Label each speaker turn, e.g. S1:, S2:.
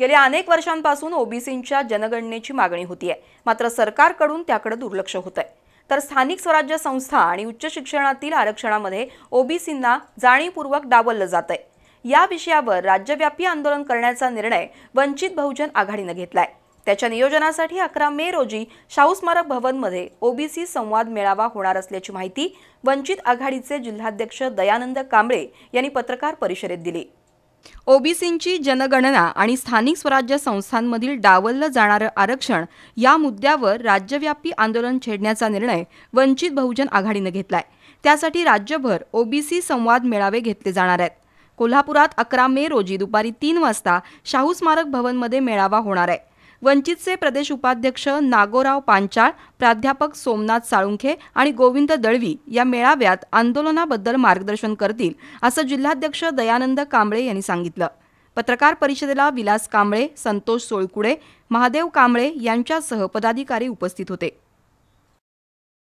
S1: गेल्या अनेक वर्षांपासून ओबीसींच्या जनगणनेची मागणी होती आहे मात्र सरकारकडून त्याकडे दुर्लक्ष होत आहे तर स्थानिक स्वराज्य संस्था आणि उच्च शिक्षणातील आरक्षणामध्ये ओबीसींना जाणीवपूर्वक डावललं जात आहे या विषयावर राज्यव्यापी आंदोलन करण्याचा निर्णय वंचित बहुजन आघाडीनं घेतलाय त्याच्या नियोजनासाठी अकरा मे रोजी शाहू स्मारक भवनमध्ये ओबीसी संवाद मेळावा होणार असल्याची माहिती वंचित आघाडीचे जिल्हाध्यक्ष दयानंद कांबळे यांनी पत्रकार परिषदेत दिली ओबीसींची जनगणना आणि स्थानिक स्वराज्य संस्थांमधील डावललं जाणारं आरक्षण या मुद्द्यावर राज्यव्यापी आंदोलन छेडण्याचा निर्णय वंचित बहुजन आघाडीनं घेतलाय त्यासाठी राज्यभर ओबीसी संवाद मेळावे घेतले जाणार आहेत कोल्हापुरात अकरा मे रोजी दुपारी तीन वाजता शाहू स्मारक भवनमध्ये मेळावा होणार आहे वंचितचे प्रदेश उपाध्यक्ष नागोराव पांचाळ प्राध्यापक सोमनाथ साळुंखे आणि गोविंद दळवी या मेळाव्यात आंदोलनाबद्दल मार्गदर्शन करतील असं जिल्हाध्यक्ष दयानंद कांबळे यांनी सांगितलं पत्रकार परिषदेला विलास कांबळे संतोष सोळकुडे महादेव कांबळे यांच्यासह पदाधिकारी उपस्थित होते